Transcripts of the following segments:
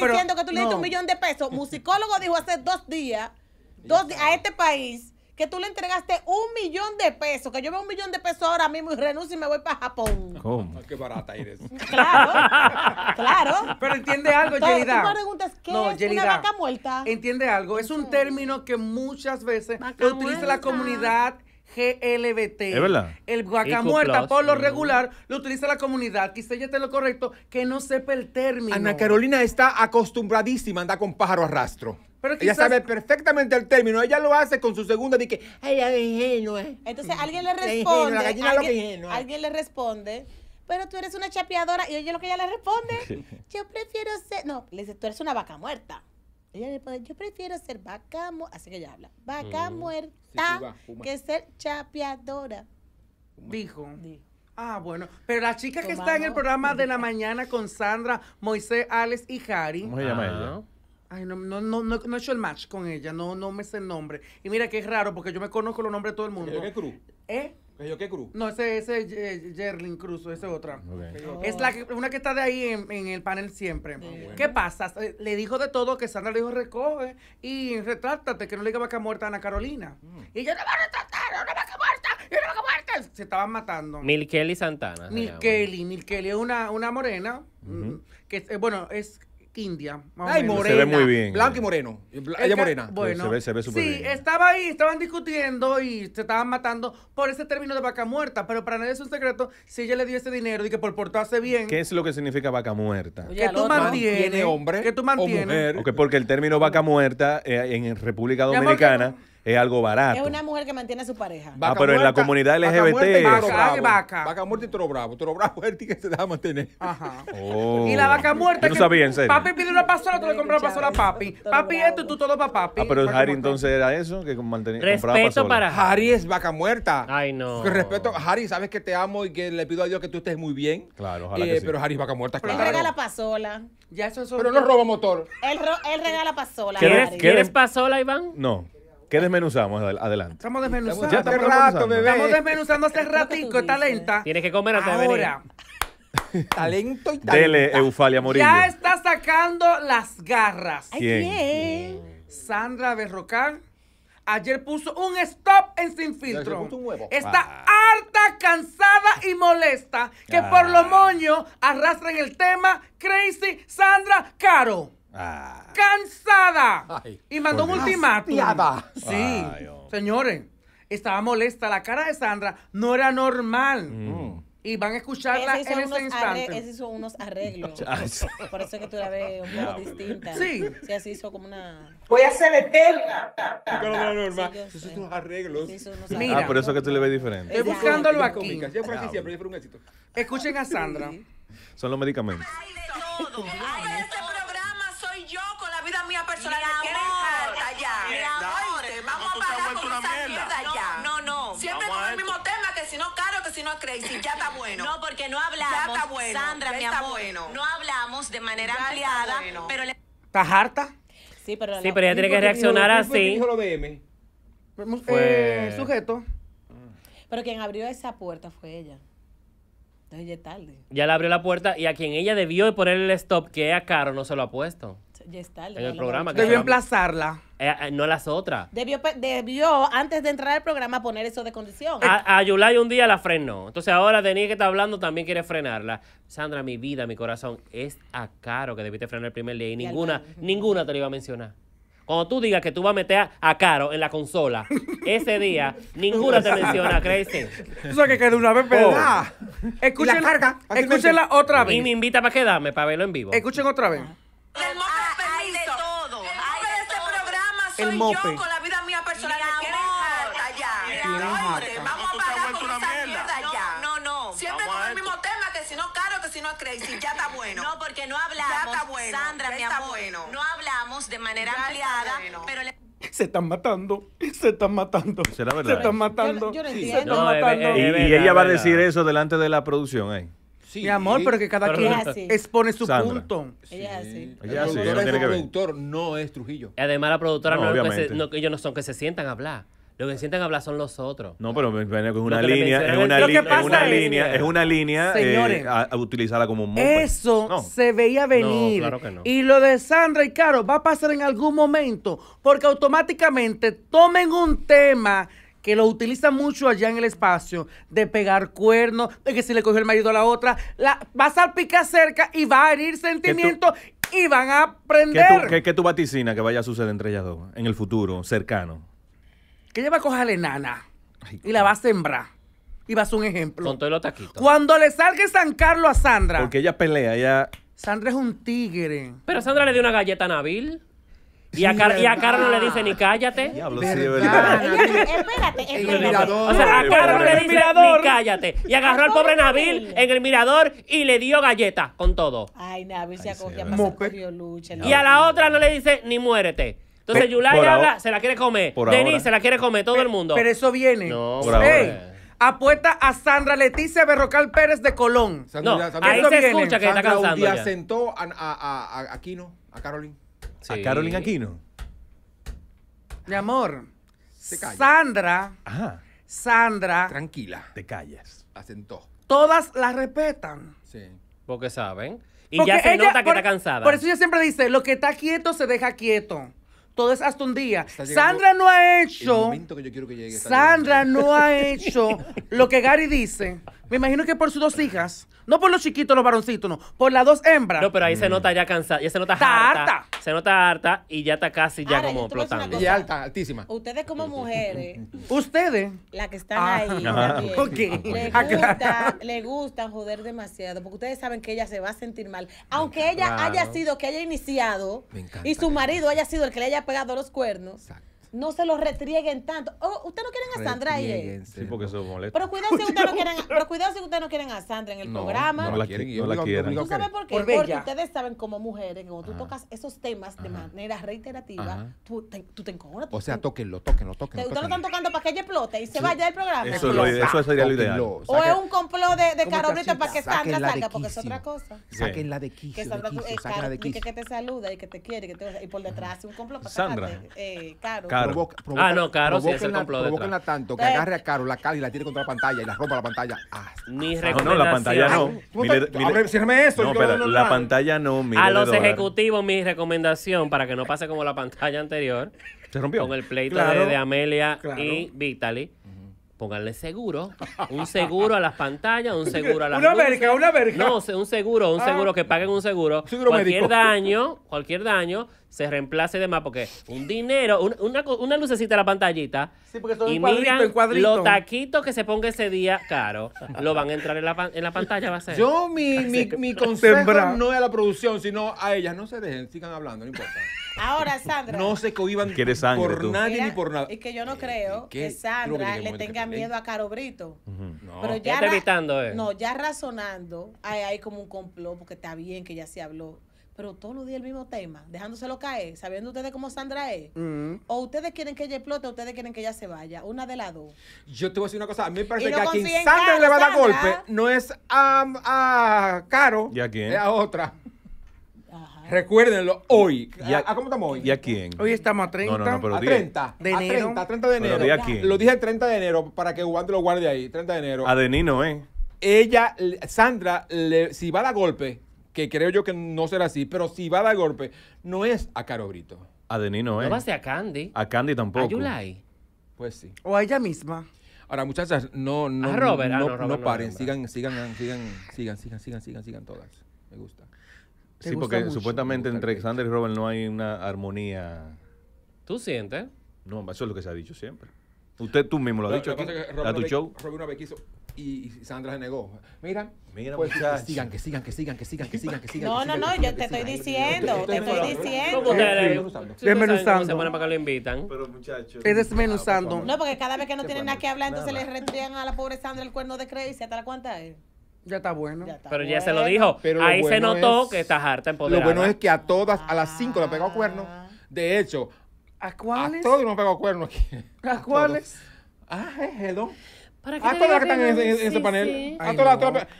diciendo que tú le diste un millón de pesos. Musicólogo dijo hace dos días, dos a este país que tú le entregaste un millón de pesos, que yo veo un millón de pesos ahora mismo y renuncio y me voy para Japón. ¿Cómo? Ah, qué barata eres. Claro, claro. Pero entiende algo, Yelida. Tú me preguntas, ¿qué es una vaca muerta? Entiende algo, es un mm. término que muchas veces utiliza la comunidad GLBT. Es verdad. El guacamuerta por lo regular lo utiliza la comunidad, quizá ya esté lo correcto, que no sepa el término. Ana Carolina está acostumbradísima a andar con pájaro a rastro. Pero Ella sabe perfectamente el término. Ella lo hace con su segunda de que, ay, ay, eh. Entonces alguien le responde. Eh. alguien le responde pero tú eres una chapeadora. Y oye lo que ella le responde, yo prefiero ser, no, le dice, tú eres una vaca muerta. Ella pone, yo prefiero ser vaca muerta, así que ella habla, vaca mm. muerta que ser chapeadora. Dijo. Ah, bueno. Pero la chica que está en el programa de la mañana con Sandra, Moisés, Alex y Jari. ¿Cómo se llama ella? Ah. Ay, no, no, no, no, he hecho el match con ella, no, no me sé el nombre. Y mira que es raro porque yo me conozco los nombres de todo el mundo. ¿Eh? ¿Qué, qué cruz? No, ese es Jerlin eh, Cruz, esa es otra. Es la oh. una que está de ahí en, el panel siempre. Ah, ¿Qué pasa? Eh, le dijo de todo que Sandra le dijo recoge y retráctate, que no le diga vaca muerta a Ana Carolina. Mm. Y yo no voy a retratar, no vaca muerta, y no vaca muerta. Se estaban matando. Milkeli Santana. Milkeli, Milkeli es una, una morena. Mm, que, eh, bueno, es India. Ay, morena. Se ve muy bien. Blanca y moreno. ella morena. se ve, se ve sí, estaba ahí, estaban discutiendo y se estaban matando por ese término de vaca muerta, pero para nadie es un secreto si ella le dio ese dinero y que por portarse bien. ¿Qué es lo que significa vaca muerta? que tú mantienes. Que tú mantienes. O porque el término vaca muerta eh, en República Dominicana es algo barato. Es una mujer que mantiene a su pareja. ah, pero en la comunidad LGBT. Vaca, vaca, vaca. muerta y toro bravo. Toro bravo es el que se a mantener. Ajá. Oh. Y la vaca muerta. tú sabías Papi pide una pasola, tú le compras pasola a papi. Papi esto y tú todo para papi. Ah, pero Harry entonces era eso, que mantenía. Respeto para Harry es vaca muerta. Ay, no. respeto, Harry, sabes que te amo y que le pido a Dios que tú estés muy bien. Claro, ojalá. Eh, que sí. Pero Harry es vaca muerta. Él regala pasola. Ya eso es Pero no roba motor. Él, ro él regala pasola. ¿Quieres, ¿Quieres pasola, Iván? No. ¿Qué desmenuzamos? Adelante. Estamos desmenuzando. Ya rato, Bebé. estamos desmenuzando hace ratico, está lenta. Tienes que comer hasta Ahora. Talento y talento. Dele, Eufalia Morillo. Ya está sacando las garras. ¿Quién? Sandra Berrocán. Ayer puso un stop en Sin Filtro. Está ah. harta, cansada y molesta que por ah. lo moño arrastren el tema Crazy Sandra Caro. Ah. ¡Cansada! y mandó un ultimátum. Sí, señores, estaba molesta. La cara de Sandra no era normal. Mm. Y van a escucharla en ese instante. ese hizo unos arreglos. Por eso es que tú la ves un poco distinta. Sí. así hizo como una. Voy a ser eterna. Pero no normal. Sí, hizo unos arreglos. ah, por eso es que tú le ves diferente. Estoy buscándolo aquí. Yo por aquí siempre, un éxito. Escuchen a Sandra. Son los medicamentos mi amor, allá. Mi amor, vamos a parar con esa mierda allá. No, no. Siempre con el mismo tema, que si no caro, que si no crazy, ya está bueno. No, porque no hablamos, ya está bueno, Sandra, ya mi amor, bueno. no hablamos de manera ya ampliada, bueno. pero... Le... ¿Estás harta? Sí, pero... Sí, pero ella tiene que reaccionar así. Fue... Pues- eh, sujeto. Pero quien abrió esa puerta fue ella. Entonces ya tarde. Ya le abrió la puerta y a quien ella debió de poner el stop, que a Caro no se lo ha puesto ya está. En el programa. debió emplazarla. Eh, eh, no las otras. Debió, debió, antes de entrar al programa, poner eso de condición. A, Yulay un día la frenó. Entonces ahora Denise que está hablando también quiere frenarla. Sandra, mi vida, mi corazón, es a Caro que debiste frenar el primer día y ninguna, ninguna te lo iba a mencionar. Cuando tú digas que tú vas a meter a, Caro en la consola, ese día ninguna te menciona, crees Eso que quedó una vez, ¿verdad? Oh. Escuchen, escúchenla otra vez. Y me invita para quedarme, para verlo en vivo. Escuchen otra vez soy yo con la vida mía personal. Mi amor. ya. vamos a parar con esa mierda, no, No, Siempre con el mismo tema, que si no caro, que si no crazy. Ya está bueno. No, porque no hablamos. Ya está bueno. Sandra, mi amor, bueno. no hablamos de manera ampliada, se están matando, se están matando, ¿Será verdad? se están matando, yo, no se están matando. y, ella va a decir eso delante de la producción ahí. Eh. Mi amor, pero que cada quien expone su punto. Ella Ella el productor no es Trujillo. Y Además, la productora no, es que ellos no son que se sientan a hablar. Lo que se sientan a hablar son los otros. No, pero es una línea, es una, línea, es una línea, utilizarla como un Eso se veía venir. Y lo de Sandra y Caro va a pasar en algún momento, porque automáticamente tomen un tema que lo utiliza mucho allá en el espacio, de pegar cuernos, de que si le coge el marido a la otra, la, va a salpicar cerca y va a herir sentimientos y van a aprender. ¿Qué tu qué, vaticina que vaya a suceder entre ellas dos en el futuro cercano? Que ella va a coger a enana y la va a sembrar. Y va a ser un ejemplo. Con todo el Cuando le salga San Carlos a Sandra. Porque ella pelea, ella. Sandra es un tigre. Pero Sandra le dio una galleta a Nabil. Y a, Car- Caro no le dice ni cállate. Diablo, sí, de verdad. espérate, espérate. mirador. O sea, a Caro no le dice ni cállate. Y agarró al pobre Nabil en el mirador y le dio galleta con todo. Ay, Nabil se acogió a pasar Y a la otra no le dice ni muérete. Entonces Yulaya habla, se la quiere comer. Denis se la quiere comer, todo el mundo. Pero eso viene. No, por apuesta a Sandra Leticia Berrocal Pérez de Colón. No, ahí se escucha que está cansando Y asentó a, a, a, a Aquino, a Carolina. ¿A Carolina Aquino? Mi amor, Sandra, Ajá, Sandra, Tranquila. te callas. Asentó. todas la respetan. Sí. Porque saben. Y ya se nota que está cansada. Por eso ella siempre dice, lo que está quieto se deja quieto. Todo es hasta un día. Sandra no ha hecho, momento que yo quiero que llegue. Sandra no ha hecho lo que Gary dice. Me imagino que por sus dos hijas. No por los chiquitos, los varoncitos, no. Por las dos hembras. No, pero ahí se mm. nota ya cansada. Ya se nota harta. Se nota harta y ya está casi ya como flotando. Y alta, altísima. Ustedes como mujeres, Ustedes. La que están ah. ahí ¿Por ok. Le gusta, le gusta joder demasiado, porque ustedes saben que ella se va a sentir mal. Aunque ella haya sido, que haya iniciado, y su marido haya sido el que le haya pegado los cuernos, Exacto no se los retrieguen tanto. Oh, usted no quieren a Sandra ahí. Sí, porque eso molesta. Pero cuidado si ustedes no quieren, pero cuidado si ustedes no quieren a Sandra en el programa. No la quieren, no la quiero. ¿Tú sabes por qué? porque ustedes saben como mujeres cuando tú tocas esos temas de manera reiterativa, tú te, tú te O sea, tóquenlo, tóquenlo, tóquenlo. Ustedes lo están tocando para que ella explote y se vaya del programa. Eso, lo, sería lo ideal. O es un complot de, de Carolita para que Sandra salga, porque es otra cosa. Sáquenla la de quicio, que de eh, quicio, que te saluda y que te quiere, y por detrás es un complot para Sandra. Eh, caro ah, no, Caro, si es el complot Provóquenla tanto que agarre a Caro la cara y la tire contra la pantalla y la rompa la pantalla. Ah, no, no, la pantalla no. Mire, No, pero la pantalla no. a los ejecutivos mi recomendación para que no pase como la pantalla anterior. Se rompió. Con el pleito de, Amelia y Vitaly pónganle seguro. Un seguro a las pantallas, un seguro a las. Una verga, una verga. No, un seguro, un ah. seguro, que paguen un seguro. cualquier daño, cualquier daño se reemplace de más porque un dinero, una, lucecita en la pantallita. Sí, porque y cuadrito, Los taquitos que se ponga ese día, caro, lo van a entrar en la, en la pantalla, va a ser. Yo mi, mi, mi consejo no es a la producción, sino a ellas. No se dejen, sigan hablando, no importa. Ahora, Sandra. No se cohiban por nadie ni por nada. Es que yo no eh, eh, creo que Sandra le tenga miedo a Caro Brito. no. Pero ya eh? No, ya razonando, hay, hay como un complot, porque está bien que ya se habló pero todos los días el mismo tema, dejándoselo caer, sabiendo ustedes cómo Sandra es. Mm. O ustedes quieren que ella explote, o ustedes quieren que ella se vaya. Una de las dos. Yo te voy a decir una cosa. A mí me parece que a quien Sandra, le va a dar golpe no es a, a Caro, ¿Y a quién? Es a otra. Recuérdenlo hoy. a, cómo estamos hoy? ¿Y a quién? Hoy estamos a 30, no, no, a 30 de enero. A 30, de enero. Lo dije el 30 de enero para que Juan te lo guarde ahí. 30 de enero. A Denino, ¿eh? Ella, Sandra, le, si va a dar golpe, que creo yo que no será así, pero si va a dar golpe, no es a Caro Brito. A no es. No ¿eh? va a ser a Candy. A Candy tampoco. A Yulai. Pues sí. O a ella misma. Ahora, muchachas, no, ah, no, no, paren, sigan, sigan, sigan, sigan, sigan, sigan, sigan, todas. Me gusta. Sí, porque supuestamente entre Xander y Robert no hay una armonía. ¿Tú sientes? No, eso es lo que se ha dicho siempre. Usted tú mismo lo ha dicho aquí, a tu show y Sandra se negó. Mira, Mira pues, que sigan, que sigan, que sigan, que sigan, que sigan, que sigan. No, no, no, yo te estoy diciendo, te estoy diciendo. Pues, desmenuzando. Pero muchachos. Es desmenuzando. Ah, no, porque cada vez que no tienen nada que hablar, entonces le retiran a la pobre Sandra el cuerno de crédito y se la cuenta Ya está bueno. pero ya se lo dijo. Ahí se notó que está harta en poder Lo bueno es que a todas, a las cinco le ha pegado ah. cuerno. De hecho, ¿a cuáles? A todos nos pegado cuerno aquí. ¿A, cuáles? Ah, es ah, todas las que están en ese, panel. Ah,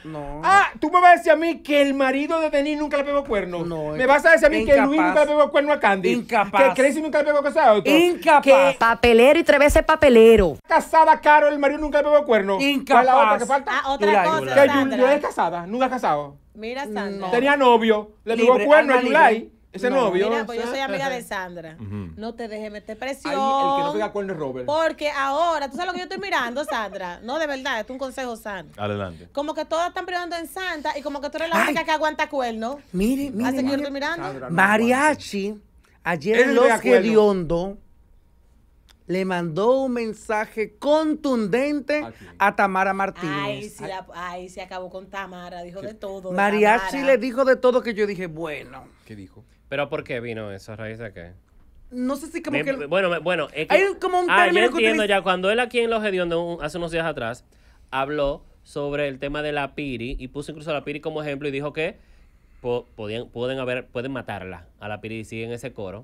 no, ah, tú me vas a decir a mí que el marido de Denis nunca le pegó cuerno. No, me vas a decir a mí que Luis nunca le pegó cuerno a Candy. Incapaz. Que Crazy nunca le pegó casado Incapaz. Que papelero y tres veces papelero. Casada, Caro, el marido nunca le pegó cuerno. Incapaz. La otra que falta? Ah, otra cosa. No Que Yulai es casada, nunca es casado. Mira, Sandra. Tenía novio, le pegó cuerno a Yulai. Ese novio. Mira, pues yo soy amiga de Sandra. No te dejes meter presión. el que no pega cuernos, Robert. Porque ahora, tú sabes lo que yo estoy mirando, Sandra. No, de verdad, es un consejo sano. Adelante. Como que todas están privando en Santa y como que tú eres la única que aguanta cuernos Mire, mire. estoy Mariachi, ayer en Los hondo le mandó un mensaje contundente a Tamara Martínez. Ay, sí, se acabó con Tamara, dijo de todo. Mariachi le dijo de todo que yo dije, bueno. ¿Qué dijo? ¿Pero por qué vino eso? ¿A raíz de qué? No sé si como que... Bueno, bueno, es que... Hay como un ah, yo entiendo ya. Cuando él aquí en Los Hediondos, hace unos días atrás, habló sobre el tema de la Piri y puso incluso a la Piri como ejemplo y dijo que podían, pueden, haber, pueden matarla a la Piri y en ese coro.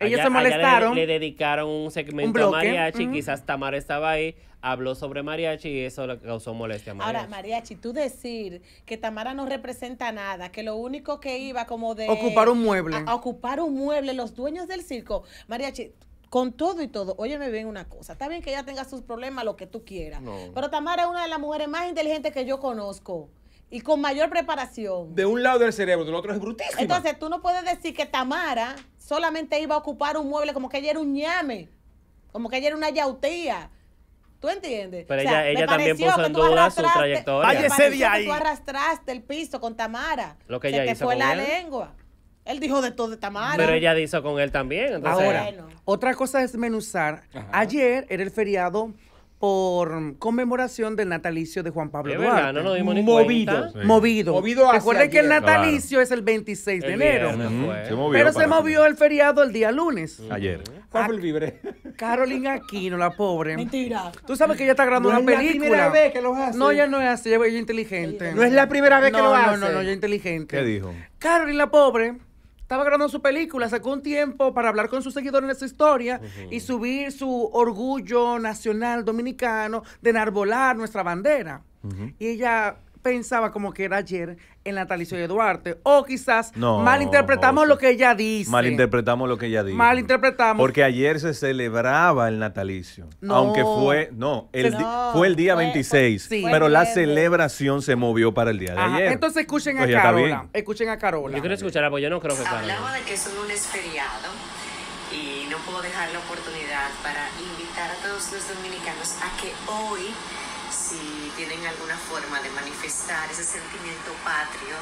Ellos se molestaron. Le, dedicaron un segmento a mariachi, quizás Tamara estaba ahí, habló sobre mariachi y eso le causó molestia a mariachi. Ahora, mariachi, tú decir que Tamara no representa nada, que lo único que iba como de... Ocupar un mueble. ocupar un mueble, los dueños del circo. Mariachi, con todo y todo, óyeme bien una cosa, está bien que ella tenga sus problemas, lo que tú quieras, pero Tamara es una de las mujeres más inteligentes que yo conozco y con mayor preparación. De un lado del cerebro, del otro es brutísimo. Entonces tú no puedes decir que Tamara solamente iba a ocupar un mueble como que ayer era un ñame, como que ayer era una yautía. ¿Tú entiendes? Pero o sea, ella, ella también puso su trayectoria. ahí. Tú arrastraste el piso con Tamara. Lo que ella Se que fue la lengua. Él dijo de todo de Tamara. Pero ella hizo con él también. Entonces... Ahora, otra cosa es menuzar. Ayer era el feriado por conmemoración del natalicio de Juan Pablo Duarte. Verdad, no nos movido, movido, movido. Recuerden que el natalicio es el 26 de enero. se movió pero se movió el feriado el día lunes. Ayer. Juan fue ah, Carolina Aquino, la pobre. Mentira. Tú sabes que ella está grabando una película. No es la primera vez que lo hace. No, ella no es así, ella, inteligente. No es la primera vez que lo hace. No, no, no, ella inteligente. ¿Qué dijo? Carolina, la pobre estaba grabando su película, sacó un tiempo para hablar con sus seguidores en esa historia y subir su orgullo nacional dominicano de enarbolar nuestra bandera. Y ella pensaba como que era ayer el natalicio de Duarte. O quizás no, malinterpretamos lo que ella dice. Malinterpretamos lo que ella dice. Malinterpretamos. Porque ayer se celebraba el natalicio. aunque fue, no, el fue el día 26. pero la celebración se movió para el día de ayer. Entonces escuchen pues a Carola. Escuchen a Carola. Yo quiero escuchar porque yo no creo que Hablaba de que es un lunes y no puedo dejar la oportunidad para invitar a todos los dominicanos a que hoy tienen alguna forma de manifestar ese sentimiento patrio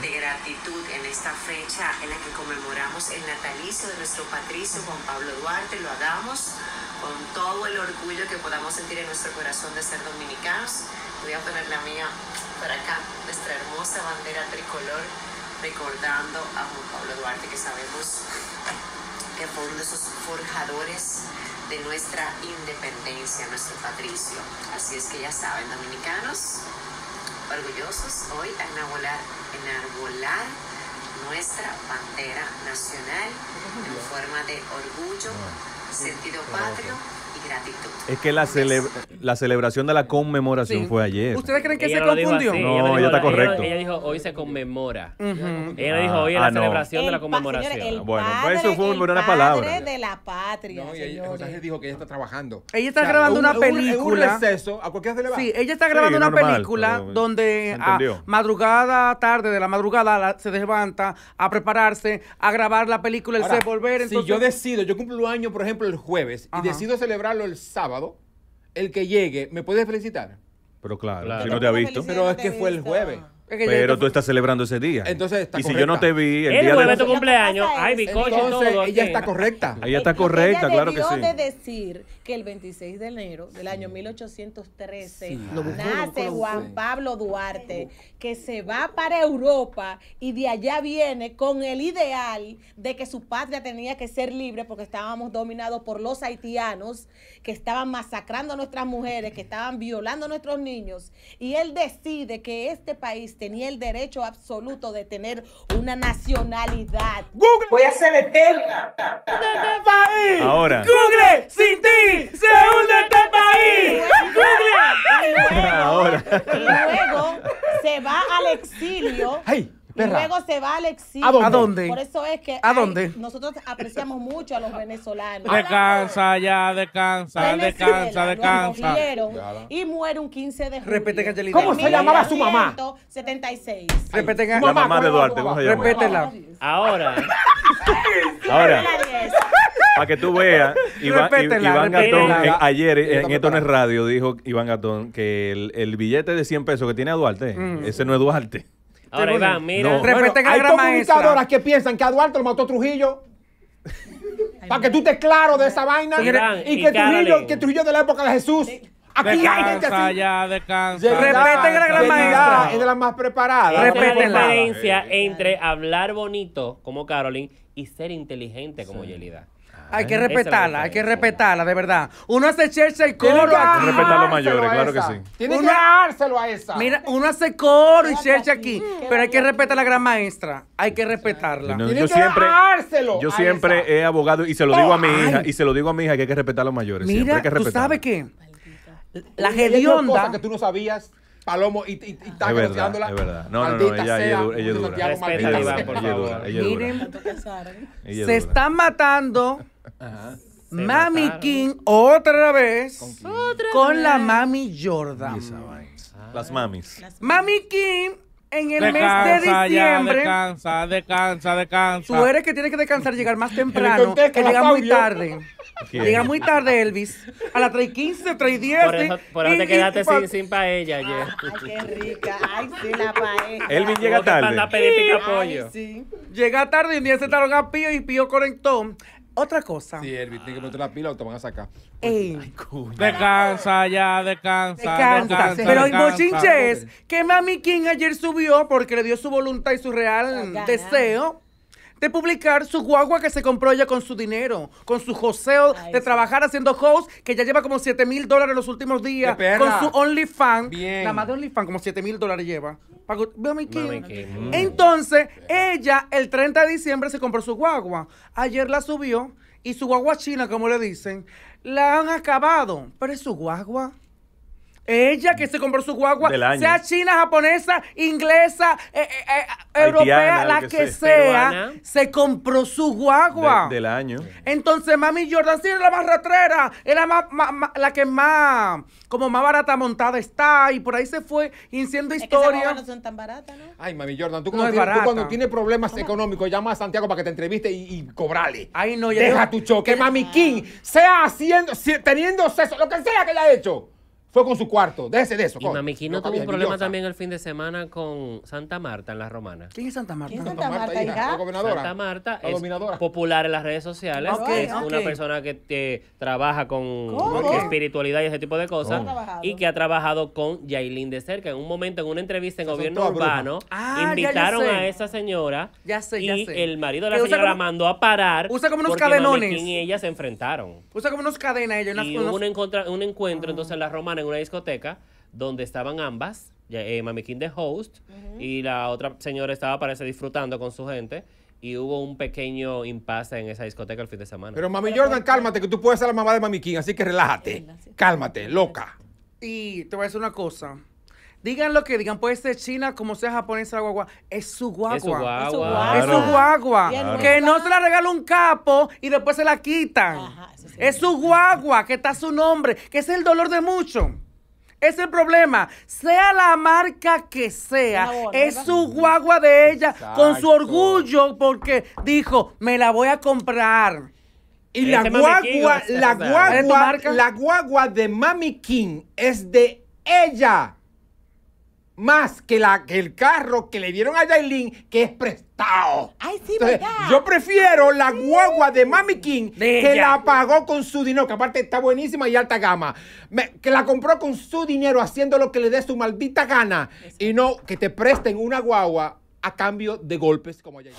de gratitud en esta fecha en la que conmemoramos el natalicio de nuestro patricio Juan Pablo Duarte, lo hagamos con todo el orgullo que podamos sentir en nuestro corazón de ser dominicanos. Voy a poner la mía para acá, nuestra hermosa bandera tricolor, recordando a Juan Pablo Duarte, que sabemos que fue uno de esos forjadores de nuestra independencia, nuestro patricio. Así es que ya saben, dominicanos, orgullosos hoy a enarbolar, enarbolar nuestra bandera nacional en forma de orgullo, ah, sentido patrio es que la, la celebración de la conmemoración fue ayer. ¿Ustedes creen que se confundió? No, ella está correcto. Ella, dijo, hoy se conmemora. Ella dijo, hoy es la ah, celebración de la conmemoración. Ah, bueno, pues eso fue una buena palabra. de la patria, No, ella, dijo que ella está trabajando. Ella está grabando una película. Un a cualquiera se le va. Sí, ella está grabando una película donde a madrugada, tarde de la madrugada, se levanta a prepararse, a grabar la película, el se volver. si yo decido, yo cumplo año por ejemplo, el jueves, y decido celebrar el sábado, el que llegue, ¿me puede felicitar? Pero claro, claro. si no te ha visto. Pero es que fue el jueves pero tú estás celebrando ese día. Entonces está Y si yo no te vi el, el día de tu cumpleaños, ay, coche Entonces, todo, ella está correcta. Ella está correcta, claro que sí. de decir que el 26 de enero del año 1813 nace Juan Pablo Duarte, que se va para Europa y de allá viene con el ideal de que su patria tenía que ser libre porque estábamos dominados por los haitianos que estaban masacrando a nuestras mujeres, que estaban violando a nuestros niños. Y él decide que este país tenía el derecho absoluto de tener una nacionalidad. Google, voy a ser eterna. Este país. Ahora. Google, sin ti, se hunde este país. Google. Y luego, Ahora. Y luego se va al exilio. Hey. Y luego se va al exilio. ¿A dónde? Por eso es que nosotros apreciamos mucho a los venezolanos. Descansa ya, descansa, descansa, descansa. Y muere un 15 de julio. ¿Cómo se llamaba su mamá? 76. La mamá, de Duarte, ¿cómo se Repétela. Ahora. Ahora. Para que tú veas, Iván, Iván Gatón, ayer en Etones Radio dijo Iván Gatón que el, billete de 100 pesos que tiene a Duarte, mm. ese no es Duarte. Ahora va, mira. hay la que piensan que a Duarte lo mató Trujillo. Para que tú estés claro de esa vaina. y, que, Trujillo, que Trujillo de la época de Jesús. Aquí hay gente así. Ya, descansa. Respeten la gran maestra. Es de las más preparadas. Respeten la diferencia entre hablar bonito como Carolyn y ser inteligente como Yelida. Hay que respetarla, hay que respetarla, de verdad. Uno hace chercha y coro aquí. Hay que Respetar a los mayores, claro que sí. Tiene que dárselo a esa. Mira, uno hace coro y chercha aquí, pero hay que respetar a la gran maestra. Hay que respetarla. yo que siempre, yo siempre he abogado y se lo digo a mi oh, hija, y se lo digo a mi hija que hay que respetar a los mayores. Mira, hay que ¿tú sabes qué? La gedionda. que tú no sabías. Palomo y, está y la es es verdad. No, no, no, ella, sea, ella, ella, dura. ella Miren, ¿eh? se está matando. Mami Kim King otra vez con, la Mami Jordan. Las mamis. Mami King en el mes de diciembre. Ya, descansa, descansa, descansa. Tú eres que tiene que descansar, llegar más temprano, que llega muy tarde. Llega muy tarde, Elvis. A las 3.15, 3.10. Por eso, por eso te quedaste sin, paella ayer. Ay, qué rica. Ay, sí, la paella. Elvis llega tarde. sí. Llega tarde y un día se sentaron a Pío y Pío conectó. Otra cosa. Sí, Elvis, tiene que meter la pila o te van a sacar. Pues, ay, Ay, descansa ya, descansa. Descansa. Pero el mochinche es que Mami King ayer subió porque le dio su voluntad y su real deseo de publicar su guagua que se compró ella con su dinero, con su joseo de trabajar haciendo host, que ya lleva como 7 mil dólares los últimos días, con su OnlyFans. La más de OnlyFans, como 7 mil dólares lleva. Entonces, ella el 30 de diciembre se compró su guagua. Ayer la subió y su guagua china, como le dicen, la han acabado. Pero es su guagua. Ella que se compró su guagua, sea china, japonesa, inglesa, eh, eh, eh, europea, la que, sea, se compró su guagua. del año. Entonces, mami Jordan sí era la más Es era la que más, como más barata montada está, y por ahí se fue haciendo historia. Es que no son tan baratas, ¿no? Ay, mami Jordan, tú cuando, tienes, problemas económicos, llama a Santiago para que te entreviste y, y cobrale. Ay, no, ya Deja tu choque, mami King, sea haciendo, teniendo sexo, lo que sea que ha hecho fue con su cuarto. Déjese de eso. Y Mamiquino no, tuvo un problema también el fin de semana con Santa Marta en la Romana. ¿Quién es Santa Marta? Santa, Marta, hija? popular en las redes sociales. que es una persona que trabaja con, espiritualidad y ese tipo de cosas. Y que ha trabajado con Yailin de cerca. En un momento, en una entrevista en gobierno urbano, ah, invitaron a esa señora. y el marido de la señora la mandó a parar. Usa como unos cadenones. y ella se enfrentaron. Usa como unos cadenas ellos. y un, encuentro, un encuentro entonces en la Romana en una discoteca donde estaban ambas, eh, Mami de host y la otra señora estaba, parece, disfrutando con su gente. Y hubo un pequeño impasse en esa discoteca el fin de semana. Pero Mami Jordan, cálmate, que tú puedes ser la mamá de Mami así que relájate. Cálmate, loca. Y te voy a decir una cosa. Digan lo que digan, puede ser china, como sea japonesa, la guagua. Es su guagua. Es su guagua. Es su Que no se la regala un capo y después se la quitan. es su guagua, que está su nombre, que es el dolor de muchos. Es el problema. Sea la marca que sea, es su guagua de ella con su orgullo porque dijo, me la voy a comprar. Y este la la guagua, la guagua, la guagua de Mami King es de ella más que, la, que el carro que le dieron a Jailin, que es prestado. Ay, sí, verdad. yo prefiero la guagua de Mami King, que la pagó con su dinero, que aparte está buenísima y alta gama, que la compró con su dinero haciendo lo que le dé su maldita gana, y no que te presten una guagua a cambio de golpes como Jailin.